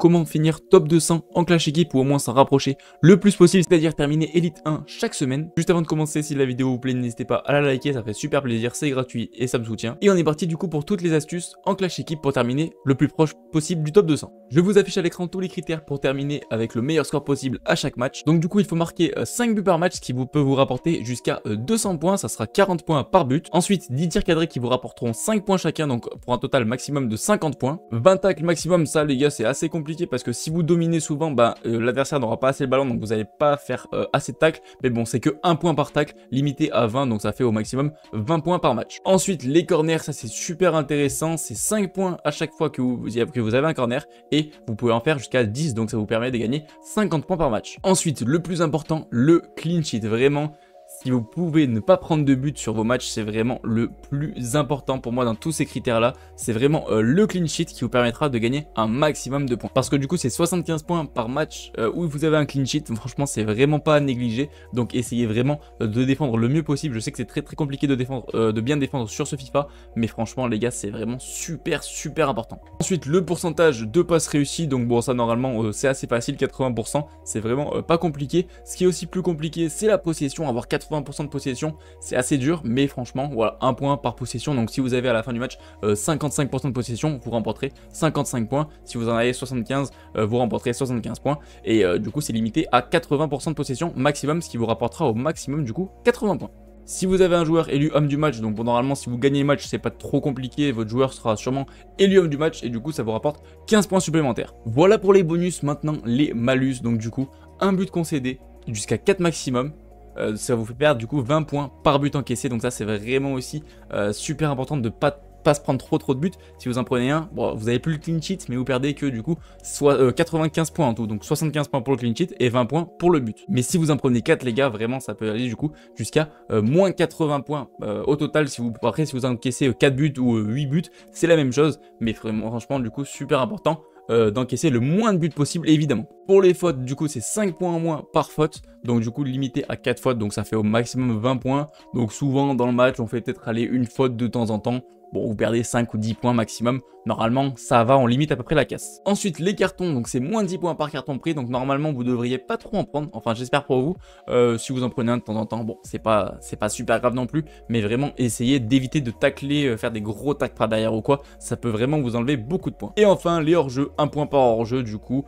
comment finir top 200 en clash équipe ou au moins s'en rapprocher le plus possible, c'est-à-dire terminer Elite 1 chaque semaine. Juste avant de commencer, si la vidéo vous plaît, n'hésitez pas à la liker, ça fait super plaisir, c'est gratuit et ça me soutient. Et on est parti du coup pour toutes les astuces en clash équipe pour terminer le plus proche possible du top 200. Je vous affiche à l'écran tous les critères pour terminer avec le meilleur score possible à chaque match. Donc du coup, il faut marquer 5 euh, buts par match, ce qui vous, peut vous rapporter jusqu'à 200 euh, points, ça sera 40 points par but. Ensuite, 10 tirs cadrés qui vous rapporteront 5 points chacun, donc pour un total maximum de 50 points. 20 tacles maximum, ça les gars, c'est assez compliqué parce que si vous dominez souvent, bah, euh, l'adversaire n'aura pas assez le ballon, donc vous n'allez pas faire assez de tacles. Mais bon, c'est que 1 point par tacle, limité à 20, donc ça fait au maximum 20 points par match. Ensuite, les corners, ça c'est super intéressant, c'est 5 points à chaque fois que vous, que vous avez un corner. Et vous pouvez en faire jusqu'à 10, donc ça vous permet de gagner 50 points par match. Ensuite, le plus important, le clean sheet, vraiment si vous pouvez ne pas prendre de but sur vos matchs, c'est vraiment le plus important pour moi dans tous ces critères-là. C'est vraiment euh, le clean sheet qui vous permettra de gagner un maximum de points. Parce que du coup, c'est 75 points par match euh, où vous avez un clean sheet. Franchement, c'est vraiment pas à négliger. Donc, essayez vraiment euh, de défendre le mieux possible. Je sais que c'est très très compliqué de, défendre, de bien défendre sur ce FIFA, mais franchement, les gars, c'est vraiment super super important. Ensuite, le pourcentage de passes réussies. Donc bon, ça normalement, c'est assez facile, 80%. C'est vraiment pas compliqué. Ce qui est aussi plus compliqué, c'est la possession, avoir 4. 80% de possession. C'est assez dur, mais franchement, voilà, un point par possession. Donc si vous avez à la fin du match 55% euh, de possession, vous remporterez 55 points. Si vous en avez 75, euh, vous remporterez 75 points. Et euh, du coup, c'est limité à 80% de possession maximum, ce qui vous rapportera au maximum du coup 80 points. Si vous avez un joueur élu homme du match, donc normalement si vous gagnez le match, c'est pas trop compliqué, votre joueur sera sûrement élu homme du match et du coup ça vous rapporte 15 points supplémentaires. Voilà pour les bonus, maintenant les malus, donc du coup un but concédé jusqu'à 4 maximum, euh, ça vous fait perdre du coup 20 points par but encaissé. Donc ça c'est vraiment aussi euh, super important de pas pas se prendre trop trop de buts. Si vous en prenez un, bon, vous avez plus le clean sheet, mais vous perdez que du coup soit, 95 euh, points en tout. Donc 75 points pour le clean sheet et 20 points pour le but. Mais si vous en prenez 4 les gars, vraiment ça peut aller du coup jusqu'à moins 80 points au total. Si vous après si vous encaissez 4 buts ou 8 buts, c'est la même chose. Mais franchement du coup super important euh, d'encaisser le moins de buts possible, évidemment. Pour les fautes, du coup, c'est 5 points en moins par faute. Donc, du coup, limité à 4 fautes. Donc, ça fait au maximum 20 points. Donc, souvent, dans le match, on fait peut-être aller une faute de temps en temps. Bon, vous perdez 5 ou 10 points maximum. Normalement, ça va, on limite à peu près la casse. Ensuite, les cartons. Donc, c'est moins 10 points par carton pris. Donc, normalement, vous devriez pas trop en prendre. Enfin, j'espère pour vous. Euh, si vous en prenez un de temps en temps, bon, c'est pas, c'est pas super grave non plus. Mais vraiment, essayez d'éviter de tacler, euh, faire des gros tacs par derrière ou quoi. Ça peut vraiment vous enlever beaucoup de points. Et enfin, les hors jeux un point par hors-jeu du coup,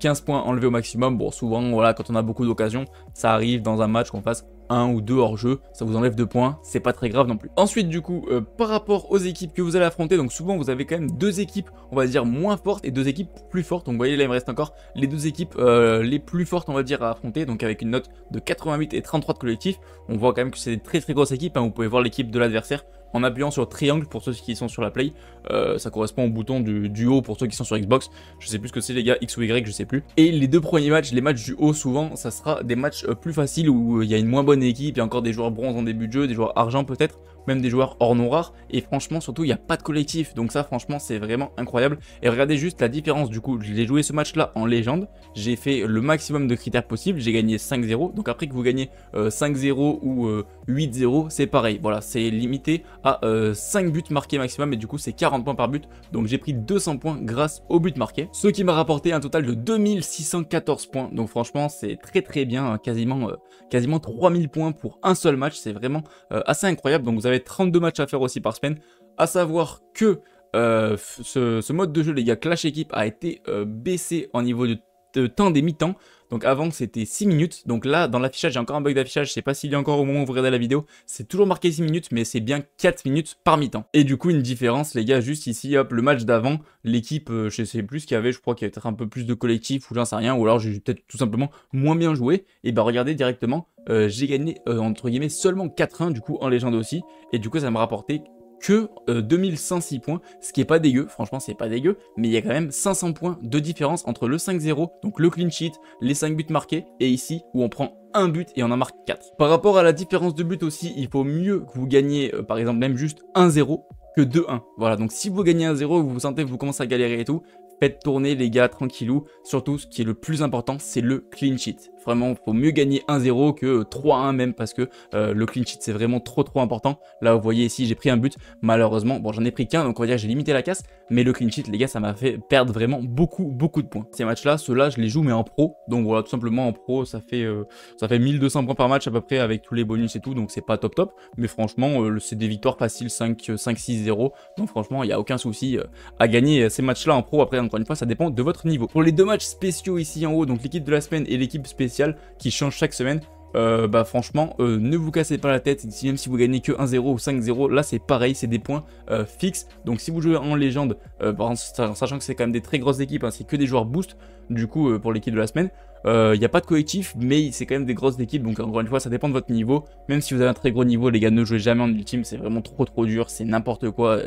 15 euh, points enlevés au maximum. Bon, souvent, voilà, quand on a beaucoup d'occasions, ça arrive dans un match qu'on fasse un ou deux hors-jeu, ça vous enlève deux points, c'est pas très grave non plus. Ensuite du coup, euh, par rapport aux équipes que vous allez affronter, donc souvent vous avez quand même deux équipes, on va dire, moins fortes et deux équipes plus fortes. Donc vous voyez là il me reste encore les deux équipes euh, les plus fortes on va dire à affronter, donc avec une note de 88 et 33 de collectif. On voit quand même que c'est des très très grosses équipes, hein. vous pouvez voir l'équipe de l'adversaire en appuyant sur triangle pour ceux qui sont sur la Play. Euh, ça correspond au bouton du, haut pour ceux qui sont sur Xbox. Je sais plus ce que c'est les gars, X ou Y, je sais plus. Et les deux premiers matchs, les matchs du haut souvent, ça sera des matchs euh, plus faciles où euh, il y a une moins bonne équipe, et encore des joueurs bronze en début de jeu, des joueurs argent peut-être, même des joueurs hors non rares. Et franchement, surtout, il n'y a pas de collectif. Donc ça, franchement, c'est vraiment incroyable. Et regardez juste la différence. Du coup, j'ai joué ce match-là en légende. J'ai fait le maximum de critères possibles. J'ai gagné 5-0. Donc après que vous gagnez 5-0 ou 8-0, c'est pareil. Voilà, c'est limité à 5 euh, buts marqués maximum et du coup c'est 40 points par but. Donc j'ai pris 200 points grâce aux buts marqués, ce qui m'a rapporté un total de 2614 points. Donc franchement c'est très très bien, hein, quasiment, euh, quasiment 3000 points pour un seul match, c'est vraiment euh, assez incroyable. Donc vous avez 32 matchs à faire aussi par semaine, à savoir que... ce, ce mode de jeu les gars Clash Équipe a été baissé en niveau de temps des mi-temps. Donc avant c'était 6 minutes, donc là dans l'affichage j'ai encore un bug d'affichage, je sais pas s'il est encore au moment où vous regardez la vidéo, c'est toujours marqué 6 minutes mais c'est bien 4 minutes par mi-temps. Et du coup une différence les gars juste ici hop le match d'avant, l'équipe euh, je sais plus ce qu'il y avait, je crois qu'il y avait peut-être un peu plus de collectif ou j'en sais rien, ou alors j'ai peut-être tout simplement moins bien joué, et bah ben, regardez directement euh, j'ai gagné euh, entre guillemets seulement 4-1 du coup en légende aussi et du coup ça me rapportait que 2506 euh, points, ce qui est pas dégueu, franchement c'est pas dégueu, mais il y a quand même 500 points de différence entre le 5-0, donc le clean sheet, les 5 buts marqués, et ici où on prend un but et on en marque 4. Par rapport à la différence de but aussi, il faut mieux que vous gagnez euh, par exemple même juste 1-0 que 2-1. Voilà, donc si vous gagnez 1-0, vous vous sentez que vous commencez à galérer et tout, Faites tourner les gars tranquillou. Surtout, ce qui est le plus important, c'est le clean sheet. Vraiment, il faut mieux gagner 1-0 que 3-1 même parce que euh, le clean sheet, c'est vraiment trop trop important. Là, vous voyez ici, j'ai pris un but. Malheureusement, bon, j'en ai pris qu'un, donc on va dire j'ai limité la casse. Mais le clean sheet, les gars, ça m'a fait perdre vraiment beaucoup beaucoup de points. Ces matchs-là, ceux-là, je les joue mais en pro. Donc voilà, tout simplement en pro, ça fait, euh, ça fait 1200 points par match à peu près avec tous les bonus et tout. Donc c'est pas top top. Mais franchement, euh, c'est des victoires faciles 5-6-0. Donc franchement, il n'y a aucun souci à gagner ces matchs-là en pro. Après, encore une fois, ça dépend de votre niveau. Pour les deux matchs spéciaux ici en haut, donc l'équipe de la semaine et l'équipe spéciale qui change chaque semaine, euh, bah franchement, euh, ne vous cassez pas la tête, même si vous gagnez que 1-0 ou 5-0, là c'est pareil, c'est des points euh, fixes. Donc si vous jouez en légende, en sachant que c'est quand même des très grosses équipes, hein, c'est que des joueurs boost, du coup pour l'équipe de la semaine, il n'y a pas de collectif, mais c'est quand même des grosses équipes, donc encore une fois ça dépend de votre niveau. Même si vous avez un très gros niveau, les gars, ne jouez jamais en ultime, c'est vraiment trop trop dur, c'est n'importe quoi.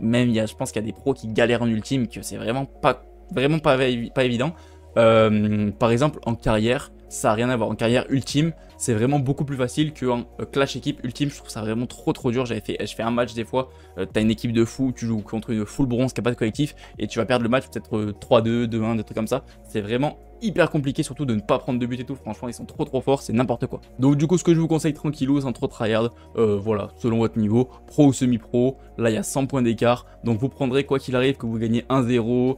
même y a, je pense qu'il y a des pros qui galèrent en ultime, que c'est vraiment pas, vraiment pas évident. par exemple en carrière, ça n'a rien à voir. En carrière ultime, c'est vraiment beaucoup plus facile qu'en euh, clash équipe ultime. Je trouve ça vraiment trop trop dur. J'avais fait, je fais un match des fois, euh, t'as une équipe de fou, tu joues contre une full bronze qui n'a pas de collectif et tu vas perdre le match peut-être 3-2, euh, 2-1, des trucs comme ça. C'est vraiment hyper compliqué, surtout de ne pas prendre de but et tout. Franchement, ils sont trop trop forts, c'est n'importe quoi. Donc du coup, ce que je vous conseille tranquillou, sans trop tryhard, voilà, selon votre niveau, pro ou semi-pro, là il y a 100 points d'écart. Donc vous prendrez quoi qu'il arrive, que vous gagnez 1-0,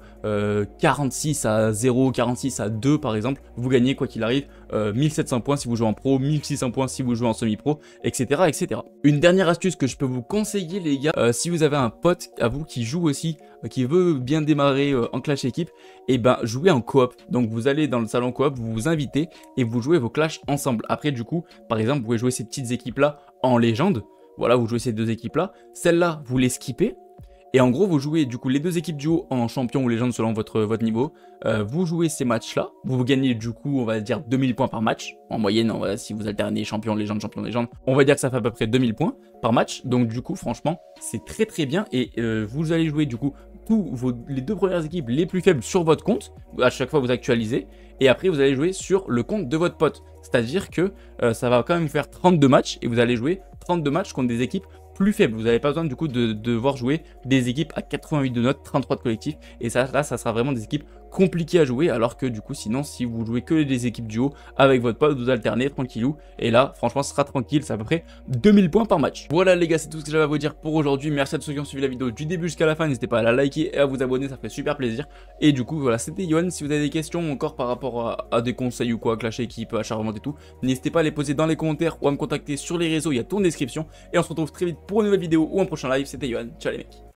46 euh, à 0, 46 à 2 par exemple, vous gagnez quoi qu'il arrive 1700 euh, points si vous jouez en pro, 1600 points si vous jouez en semi-pro, etc., etc. Une dernière astuce que je peux vous conseiller les gars, euh, si vous avez un pote à vous qui joue aussi euh, qui veut bien démarrer euh, en clash équipe, et eh ben jouez en coop. Donc vous allez dans le salon coop, vous vous invitez et vous jouez vos clashs ensemble. Après du coup, par exemple, vous pouvez jouer ces petites équipes là en légende. Voilà, vous jouez ces deux équipes là. Celle-là, vous les skippez. Et en gros, vous jouez du coup les deux équipes du haut... en champion ou légende selon votre, votre niveau. Euh, vous jouez ces matchs-là. Vous, gagnez du coup, on va dire 2000 points par match. En moyenne, si vous alternez champion, légende, champion, légende, on va dire que ça fait à peu près 2000 points par match. Donc du coup, franchement, c'est très très bien. Et vous allez jouer du coup les deux premières équipes les plus faibles sur votre compte. À chaque fois, vous actualisez. Et après, vous allez jouer sur le compte de votre pote. C'est-à-dire que euh, ça va quand même faire 32 matchs et vous allez jouer 32 matchs contre des équipes plus faible. Vous n'avez pas besoin du coup de, voir devoir jouer des équipes à 88 de notes, 33 de collectif. Et ça, là, ça sera vraiment des équipes compliquées à jouer. Alors que du coup, sinon, si vous jouez que des équipes du haut avec votre pote, vous alternez tranquillou. Et là, franchement, sera tranquille. C'est à peu près 2000 points par match. Voilà les gars, c'est tout ce que j'avais à vous dire pour aujourd'hui. Merci à tous ceux qui ont suivi la vidéo du début jusqu'à la fin. N'hésitez pas à la liker et à vous abonner, ça fait super plaisir. Et du coup, voilà, c'était Yohan. Si vous avez des questions encore par rapport à, des conseils ou quoi, clash équipe, achat et tout, n'hésitez pas à les poser dans les commentaires ou à me contacter sur les réseaux. Il y a tout description. Et on se retrouve très vite pour une nouvelle vidéo ou un prochain live. C'était Yohan. Ciao les mecs.